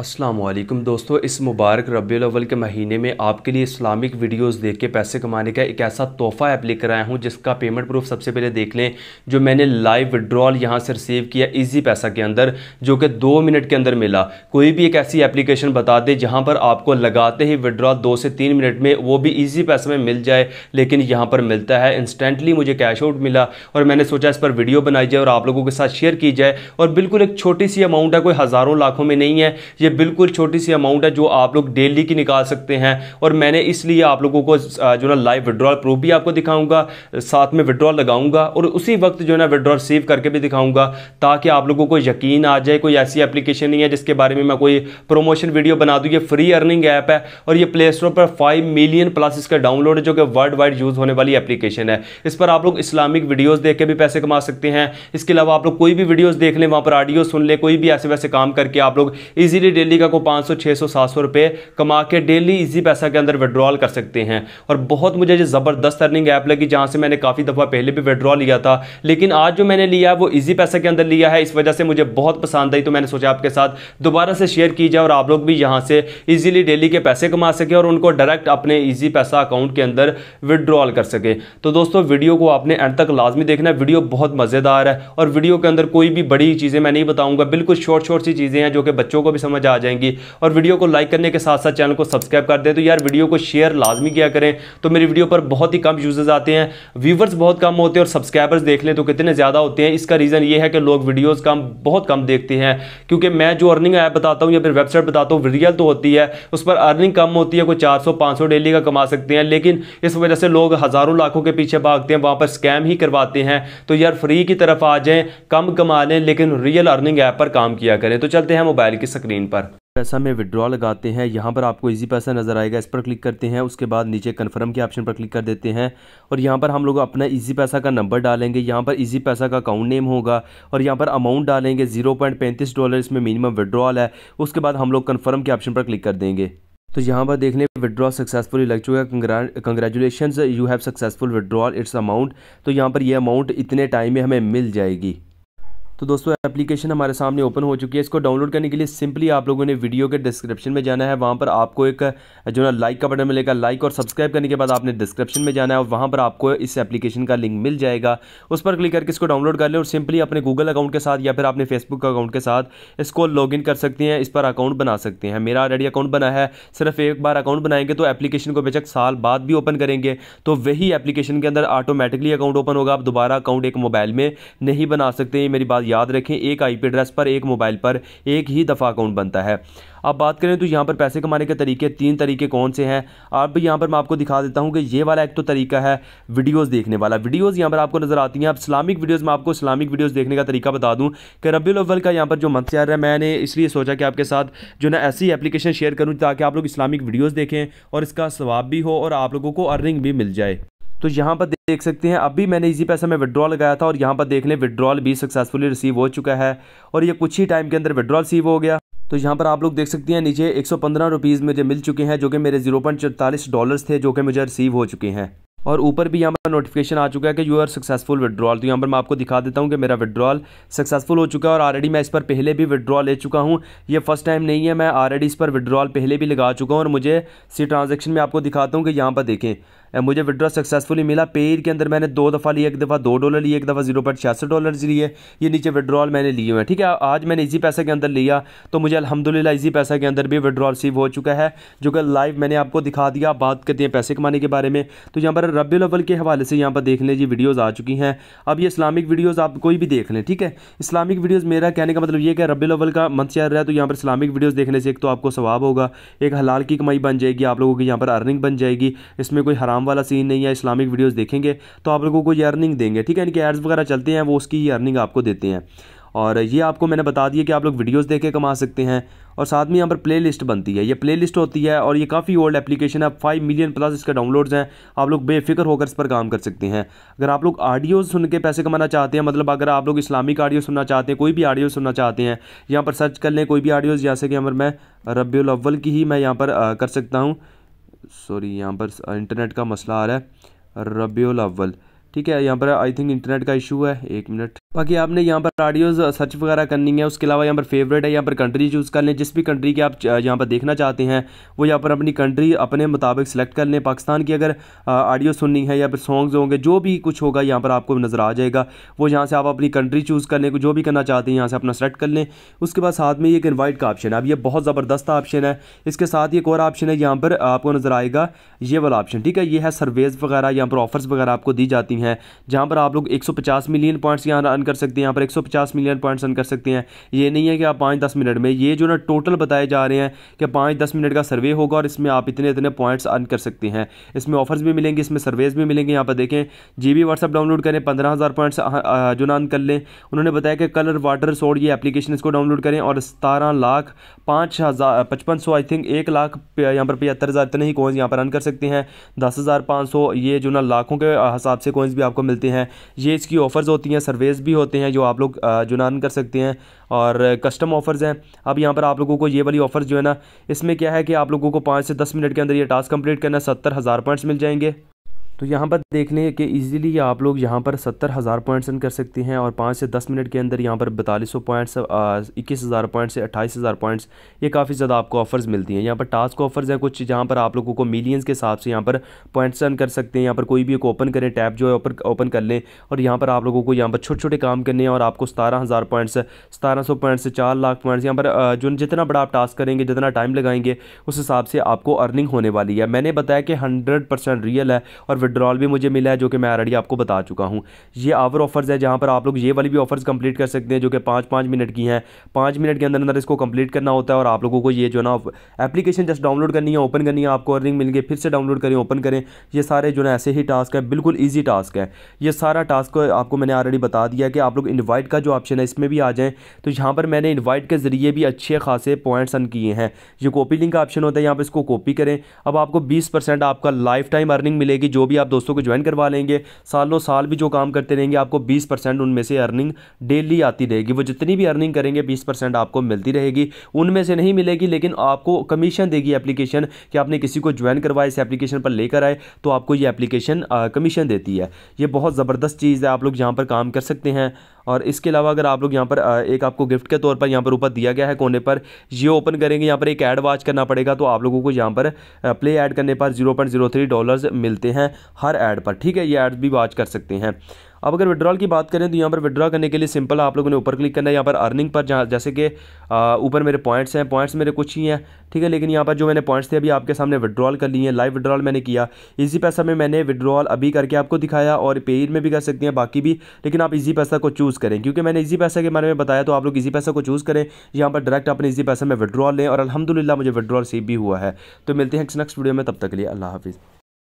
असलम दोस्तों इस मुबारक रबील के महीने में आपके लिए इस्लामिक वीडियोस देख के पैसे कमाने का एक ऐसा तोहफ़ा ऐप लेकर आया हूं जिसका पेमेंट प्रूफ सबसे पहले देख लें जो मैंने लाइव विड्रॉल यहां से रिसीव किया इजी पैसा के अंदर जो कि दो मिनट के अंदर मिला कोई भी एक ऐसी एप्लीकेशन बता दे जहाँ पर आपको लगाते ही विड्रॉल दो से तीन मिनट में वो भी ईजी पैसे में मिल जाए लेकिन यहाँ पर मिलता है इंस्टेंटली मुझे कैश आउट मिला और मैंने सोचा इस पर वीडियो बनाई जाए और आप लोगों के साथ शेयर की जाए और बिल्कुल एक छोटी सी अमाउंट है कोई हज़ारों लाखों में नहीं है ये बिल्कुल छोटी सी अमाउंट है जो आप लोग डेली की निकाल सकते हैं और मैंने इसलिए आप लोगों को जो ना लाइव विड्रॉल प्रूफ भी आपको दिखाऊंगा साथ में विड्रॉल लगाऊंगा और उसी वक्त जो है ना विड्रॉल सेव करके भी दिखाऊंगा ताकि आप लोगों को यकीन आ जाए कोई ऐसी एप्लीकेशन नहीं है जिसके बारे में मैं कोई प्रोमोशन वीडियो बना दूँ ये फ्री अर्निंग ऐप है और ये प्ले स्टोर पर फाइव मिलियन प्लस इसका डाउनलोड है जो कि वर्ल्ड वाइड यूज़ होने वाली एप्लीकेशन है इस पर आप लोग इस्लामिक वीडियोज़ देख के भी पैसे कमा सकते हैं इसके अलावा आप लोग कोई भी वीडियोज़ देख लें वहाँ पर ऑडियो सुन लें कोई भी ऐसे वैसे काम करके आप लोग ईजिली डेली का को 500 600 700 रुपए कमा के डेली इजी पैसा के अंदर विड्रॉल कर सकते हैं और बहुत मुझे ये ज़बरदस्त अर्निंग ऐप लगी जहाँ से मैंने काफ़ी दफ़ा पहले भी विड्रॉ लिया था लेकिन आज जो मैंने लिया है वो ईजी पैसा के अंदर लिया है इस वजह से मुझे बहुत पसंद आई तो मैंने सोचा आपके साथ दोबारा से शेयर की जाए और आप लोग भी यहाँ से ईजिली डेली के पैसे कमा सके और उनको डायरेक्ट अपने ईजी पैसा अकाउंट के अंदर विड्रॉल कर सके तो दोस्तों वीडियो को आपने एंड तक लाजमी देखना वीडियो बहुत मज़ेदार है और वीडियो के अंदर कोई भी बड़ी चीज़ें मैं नहीं बताऊंगा बिल्कुल शॉर्ट शॉर्ट सी चीज़ें हैं जो कि बच्चों को भी समझ मज़ा आ जाएंगी और वीडियो को लाइक करने के साथ साथ चैनल को सब्सक्राइब कर दें तो यार वीडियो को शेयर लाजमी किया करें तो मेरी वीडियो पर बहुत ही कम यूज़र्स आते हैं व्यूवर्स बहुत कम होते हैं और सब्सक्राइबर्स देख लें तो कितने ज़्यादा होते हैं इसका रीज़न ये है कि लोग वीडियोज़ कम बहुत कम देखते हैं क्योंकि मैं जो अर्निंग ऐप बताता हूँ या फिर वेबसाइट बताता हूँ रियल तो होती है उस पर अर्निंग कम होती है कोई चार सौ पाँच सौ डेली का कमा सकते हैं लेकिन इस वजह से लोग हज़ारों लाखों के पीछे भागते हैं वहाँ पर स्कैम ही करवाते हैं तो यार फ्री की तरफ आ जाएँ कम कमा लें लेकिन रियल अर्निंग ऐप पर काम किया करें तो चलते हैं मोबाइल की स्क्रीन पर पर पैसा में विड्रॉ लगाते हैं यहाँ पर आपको इजी पैसा नज़र आएगा इस पर क्लिक करते हैं उसके बाद नीचे कन्फर्म के ऑप्शन पर क्लिक कर देते हैं और यहाँ पर हम लोग अपना इजी पैसा का नंबर डालेंगे यहाँ पर इजी पैसा का अकाउंट नेम होगा और यहाँ पर अमाउंट डालेंगे जीरो पॉइंट पैंतीस डॉलर इसमें मिनिमम विड्रॉल है उसके बाद हम लोग कन्फर्म के ऑप्शन पर क्लिक कर देंगे तो यहाँ पर देखने विड्रॉ सक्सेसफुली लग चुका है congratulation you have successful withdrawal it's amount तो यहाँ पर यह अमाउंट इतने टाइम में हमें मिल जाएगी तो दोस्तों एप्लीकेशन हमारे सामने ओपन हो चुकी है इसको डाउनलोड करने के लिए सिंपली आप लोगों ने वीडियो के डिस्क्रिप्शन में जाना है वहाँ पर आपको एक जो ना लाइक का बटन मिलेगा लाइक और सब्सक्राइब करने के बाद आपने डिस्क्रिप्शन में जाना है और वहाँ पर आपको इस एप्लीकेशन का लिंक मिल जाएगा उस पर क्लिक करके इसको डाउनलोड कर लें और सिंपली अपने गूगल अकाउंट के साथ या फिर अपने फेसबुक अकाउंट के साथ इसको लॉग कर सकते हैं इस पर अकाउंट बना सकते हैं मेरा ऑलरेडी अकाउंट बना है सिर्फ एक बार अकाउंट बनाएंगे तो एप्लीकेशन को बेचक साल बाद भी ओपन करेंगे तो वही एप्लीकेशन के अंदर ऑटोमेटिकली अकाउंट ओपन होगा आप दोबारा अकाउंट एक मोबाइल में नहीं बना सकते मेरी बात याद रखें एक आईपी एड्रेस पर एक मोबाइल पर एक ही दफ़ा अकाउंट बनता है अब बात करें तो यहाँ पर पैसे कमाने के तरीके तीन तरीके कौन से हैं अब यहाँ पर मैं आपको दिखा देता हूँ कि ये वाला एक तो तरीका है वीडियोस देखने वाला वीडियोस यहाँ पर आपको नज़र आती हैं अब इस्लामिक वीडियोस में आपको इस्लामिक वीडियोस देखने का तरीका बता दूँ कि रबी अव्वल का यहाँ पर जो मंथ शेयर है मैंने इसलिए सोचा कि आपके साथ जो ना ऐसी एप्लीकेशन शेयर करूँ ताकि आप लोग इस्लामिक वीडियोज़ देखें और इसका स्वाब भी हो और आप लोगों को अर्निंग भी मिल जाए तो यहाँ पर देख सकते हैं अभी मैंने इसी पैसा में विड्रॉल लगाया था और यहाँ पर देख लें विड्रॉल भी सक्सेसफुली रिसीव हो चुका है और ये कुछ ही टाइम के अंदर विड्रॉल रिसीव हो गया तो यहाँ पर आप लोग देख सकते हैं नीचे एक सौ मुझे मिल चुके हैं जो कि मेरे जीरो डॉलर्स थे जो कि मुझे रिसीव हो चुके हैं और ऊपर भी यहाँ पर नोटिफिकेशन आ चुका है कि यू आर सक्सेसफुल विड्रॉल तो यहाँ पर मैं आपको दिखा देता हूँ कि मेरा विड्रॉल सक्सेसफुल हो चुका है और ऑलरेडी मैं इस पर पहले भी विड्रॉल ले चुका हूँ ये फर्स्ट टाइम नहीं है मैं ऑलरेडी इस पर विड्रॉल पहले भी लगा चुका हूँ और मुझे सी ट्रांजेक्शन में आपको दिखाता हूँ कि यहाँ पर देखें मुझे विड्रॉ सक्सेसफुली मिला पेयर के अंदर मैंने दो दफ़ा लिया एक दफ़ा दो डॉलर लिए एक दफ़ा जीरो पॉइंट छियासठ डॉलर लिए ये नीचे विड्रॉल मैंने लिए हुए हैं ठीक है आज मैंने इसी पैसे के अंदर लिया तो मुझे अलहमदिल्ला इसी पैसा के अंदर भी विड्रॉल रिसीव हो चुका है जो कि लाइव मैंने आपको दिखा दिया बात करते हैं पैसे कमाने के बारे में तो यहाँ पर रबी अवल के हवाले से यहाँ पर देख लें जी वीडियोज़ आ चुकी हैं अब ये इस्लामिक वीडियोज़ आप कोई भी देख लें ठीक है इस्लामिक वीडियोज़ मेरा कहने का मतलब ये कि रबी अवल का मंथ चल रहा है तो यहाँ पर इस्लामिक वीडियोज़ देखने से एक तो आपको स्वाब होगा एक हलाल की कमाई बन जाएगी आप लोगों की यहाँ पर अर्निंग बन जाएगी इसमें कोई हराम वाला सीन नहीं है इस्लामिक वीडियोज़ देखेंगे तो आप लोगों को ये अर्निंग देंगे ठीक है इनके एड्स वगैरह चलते हैं वो उसकी ही अर्निंग आपको देते हैं और ये आपको मैंने बता दिया कि आप लोग वीडियोस देख के कमा सकते हैं और साथ में यहाँ पर प्लेलिस्ट बनती है ये प्लेलिस्ट होती है और ये काफ़ी ओल्ड एप्लीकेशन है फाइव मिलियन प्लस इसका डाउनलोड्स हैं आप लोग बेफिक्र होकर इस पर काम कर सकते हैं अगर आप लोग आडियो सुन के पैसे कमाना चाहते हैं मतलब अगर आप लोग इस्लामिक आडियो सुनना चाहते हैं कोई भी आडियो सुनना चाहते हैं यहाँ पर सर्च कर लें कोई भी आडियोज़ जैसे कि हमारे मैं रबी की ही मैं यहाँ पर कर सकता हूँ सॉरी यहाँ पर इंटरनेट का मसला आ रहा है रबी अव्वल ठीक है यहाँ पर आई थिंक इंटरनेट का इशू है एक मिनट बाकी आपने यहाँ पर ऑडियो सर्च वगैरह करनी है उसके अलावा यहाँ पर फेवरेट है यहाँ पर कंट्री चूज़ कर लें जिस भी कंट्री की आप यहाँ पर देखना चाहते हैं वो यहाँ पर अपनी कंट्री अपने मुताबिक सेलेक्ट कर लें पाकिस्तान की अगर ऑडियो सुननी है या फिर सॉन्ग्स होंगे जो भी कुछ होगा यहाँ पर आपको नज़र आ जाएगा वो यहाँ से आप अपनी कंट्री चूज़ करने को जो भी करना चाहते हैं यहाँ से अपना सेलेक्ट कर लें उसके बाद साथ में ये एक इन्वाइट का ऑप्शन है अब ये बहुत ज़बरदस्त ऑप्शन है इसके साथ एक और ऑप्शन है यहाँ पर आपको नज़र आएगा ये वाला ऑप्शन ठीक है ये है सर्वेज वगैरह यहाँ पर ऑफर्स वगैरह आपको दी जाती हैं जहाँ पर आप लोग एक मिलियन पॉइंट्स यहाँ कर सकते हैं यहाँ पर 150 मिलियन पॉइंट्स अर्न कर सकते हैं ये नहीं है कि आप पाँच दस मिनट में ये जो ना टोटल बताए जा रहे हैं कि पाँच दस मिनट का सर्वे होगा और इसमें आप इतने इतने पॉइंट्स अर्न कर सकते हैं इसमें ऑफर्स भी मिलेंगे इसमें सर्वेज भी मिलेंगे यहाँ पर देखें जी बी डाउनलोड करें पंद्रह पॉइंट्स जो ना अर्न कर लें उन्होंने बताया कि कलर वाटर सोड ये एप्लीकेशन इसको डाउनलोड करें और सतारह लाख पाँच हज़ार आई थिंक एक लाख यहाँ पर पचहत्तर हज़ार इतने ही कोइंस यहाँ पर अर्न कर सकते हैं दस हज़ार पाँच सौ ये जो ना लाखों के हिसाब से कोइंस भी आपको मिलते हैं ये इसकी ऑफर्स होती हैं सर्वेज भी होते हैं जो आप लोग जुनान कर सकते हैं और कस्टम ऑफर्स हैं अब यहाँ पर आप लोगों को ये वाली ऑफर्स जो है ना इसमें क्या है कि आप लोगों को पाँच से दस मिनट के अंदर ये टास्क कंप्लीट करना सत्तर हज़ार पॉइंट्स मिल जाएंगे तो यहाँ पर देख लें कि आप लोग यहाँ पर सत्तर हज़ार पॉइंट्स अन कर सकते हैं और पाँच से दस मिनट के अंदर यहाँ पर बतालीस सौ पॉइंट्स इक्कीस हज़ार पॉइंट्स से अट्ठाईस हज़ार पॉइंट्स ये काफ़ी ज़्यादा आपको ऑफर्स मिलती हैं यहाँ पर टास्क ऑफर्स हैं कुछ जहाँ पर आप लोगों को मिलियंस के हिसाब से यहाँ पर पॉइंट्स अर्न कर सकते हैं यहाँ पर कोई भी एक ओपन करें टैब जो है ओपन ओपन कर लें और यहाँ पर आप लोगों को यहाँ पर छोटे छोटे काम करने हैं और आपको सतारह हज़ार पॉइंट्स सतारह सौ पॉइंट्स से चार लाख पॉइंट्स यहाँ पर जो जितना बड़ा आप टास्क करेंगे जितना टाइम लगाएंगे उस हिसाब से आपको अर्निंग होने वाली है मैंने बताया कि हंड्रेड रियल है और विड्रॉल भी मुझे मिला है जो कि मैं ऑलरेडी आपको बता चुका हूँ ये आवर ऑफर्स है जहाँ पर आप लोग ये वाली भी ऑफर्स कंप्लीट कर सकते हैं जो कि पाँच पाँच मिनट की हैं पाँच मिनट के अंदर अंदर इसको कंप्लीट करना होता है और आप लोगों को ये जो ना एप्लीकेशन जस्ट डाउनलोड करनी है ओपन करनी है आपको अर्निंग मिल गई फिर से डाउनलोड करें ओपन करें ये सारे जो ना ऐसे ही टास्क है बिल्कुल ईजी टास्क है ये सारा टास्क आपको मैंने ऑलरेडी बता दिया कि आप लोग इन्वाइट का जो ऑप्शन है इसमें भी आ जाएँ तो यहाँ पर मैंने इन्वाइट के ज़रिए भी अच्छे खासे पॉइंट्स अन किए हैं ये कॉपी लिंक का ऑप्शन होता है यहाँ पर इसको कॉपी करें अब आपको बीस आपका लाइफ टाइम अर्निंग मिलेगी जो भी भी आप दोस्तों को ज्वाइन करवा लेंगे सालों साल भी जो काम करते रहेंगे आपको बीस परसेंट उनमें से अर्निंग डेली आती रहेगी वो जितनी भी अर्निंग करेंगे बीस परसेंट आपको मिलती रहेगी उनमें से नहीं मिलेगी लेकिन आपको कमीशन देगी एप्लीकेशन कि आपने किसी को ज्वाइन करवाया इस एप्लीकेशन पर लेकर आए तो आपको ये एप्लीकेशन कमीशन देती है ये बहुत ज़बरदस्त चीज़ है आप लोग यहाँ पर काम कर सकते हैं और इसके अलावा अगर आप लोग यहाँ पर एक आपको गिफ्ट के तौर पर यहाँ पर ऊपर दिया गया है कोने पर ये ओपन करेंगे यहाँ पर एक ऐड वॉच करना पड़ेगा तो आप लोगों को यहाँ पर प्ले ऐड करने पर zero point zero three dollars मिलते हैं हर ऐड पर ठीक है ये ऐड भी वॉच कर सकते हैं अब अगर विड्रॉल की बात करें तो यहाँ पर विड्रॉ करने के लिए सिंपल आप लोगों ने ऊपर क्लिक करना है यहाँ पर अर्निंग पर जहाँ जैसे कि ऊपर मेरे पॉइंट्स हैं पॉइंट्स मेरे कुछ ही हैं ठीक है लेकिन यहाँ पर जो मैंने पॉइंट्स थे अभी आपके सामने विड्रॉल कर लिए हैं लाइव विड्रॉल मैंने किया इज़ी पैसा में मैंने विड्रॉल अभी करके आपको दिखाया और पेड में भी कर सकते हैं बाकी भी लेकिन आप इजी पैसा को चूज़ करें क्योंकि मैंने इजी पैसा के बारे में बताया तो आप लोग इजी पैसा को चूज़ करें यहाँ पर डायरेक्ट अपने इजी पैसा में विड्रॉल लें और अलहमदिल्ला मुझे विड्रॉल सेव भी हुआ है तो मिलते हैं नेक्स्ट वीडियो में तब तक लिए अल्लाह हाफिज़